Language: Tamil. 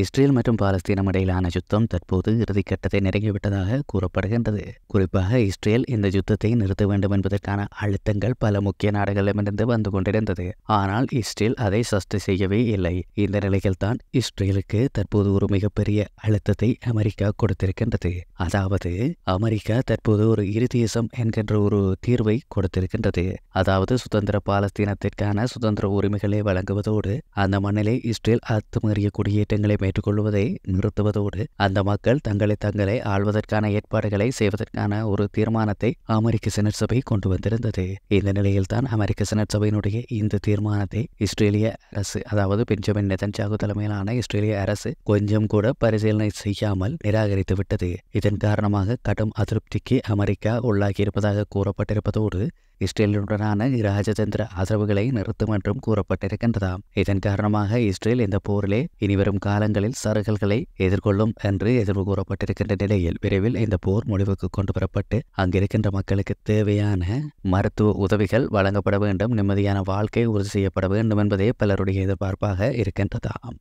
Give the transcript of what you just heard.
இஸ்ரேல் மற்றும் பாலஸ்தீனம் இடையிலான யுத்தம் தற்போது இறுதிக்கட்டத்தை நெருங்கிவிட்டதாக கூறப்படுகின்றது குறிப்பாக இஸ்ரேல் இந்த யுத்தத்தை நிறுத்த வேண்டும் என்பதற்கான அழுத்தங்கள் பல முக்கிய நாடுகளிடமிருந்து வந்து கொண்டிருந்தது ஆனால் இஸ்ரேல் அதை சஸ்து செய்யவே இல்லை இந்த நிலையில்தான் இஸ்ரேலுக்கு தற்போது ஒரு மிகப்பெரிய அழுத்தத்தை அமெரிக்கா கொடுத்திருக்கின்றது அதாவது அமெரிக்கா தற்போது ஒரு இரு தேசம் என்கின்ற ஒரு தீர்வை கொடுத்திருக்கின்றது அதாவது சுதந்திர பாலஸ்தீனத்திற்கான சுதந்திர உரிமைகளை வழங்குவதோடு அந்த மண்ணிலே இஸ்ரேல் அத்துமறிய குடியேற்றங்களை ஏற்றுக்கொள்வதை நிறுத்துவதோடு அந்த மக்கள் தங்களை தங்களை ஆள்வதற்கான ஏற்பாடுகளை செய்வதற்கான ஒரு தீர்மானத்தை அமெரிக்க செனட் சபை கொண்டு வந்திருந்தது இந்த நிலையில்தான் அமெரிக்க செனட் சபையினுடைய இந்த தீர்மானத்தை இஸ்ரேலிய அரசு அதாவது பெஞ்சமின் நெதன்சாகு தலைமையிலான இஸ்ரேலிய அரசு கொஞ்சம் கூட பரிசீலனை செய்யாமல் நிராகரித்து விட்டது இதன் காரணமாக கடும் அதிருப்திக்கு அமெரிக்கா உள்ளாகியிருப்பதாக கூறப்பட்டிருப்பதோடு இஸ்ரேலுடனான இராஜதந்திர ஆதரவுகளை நிறுத்தும் என்றும் கூறப்பட்டிருக்கின்றதாம் இதன் காரணமாக இஸ்ரேல் இந்த போரிலே இனிவரும் காலங்களில் சறுகல்களை எதிர்கொள்ளும் என்று எதிர்வு கூறப்பட்டிருக்கின்ற நிலையில் விரைவில் இந்த போர் முடிவுக்கு கொண்டு வரப்பட்டு அங்கிருக்கின்ற மக்களுக்கு தேவையான மருத்துவ உதவிகள் வழங்கப்பட வேண்டும் நிம்மதியான வாழ்க்கை உறுதி செய்யப்பட வேண்டும் என்பதே பலருடைய எதிர்பார்ப்பாக இருக்கின்றதாம்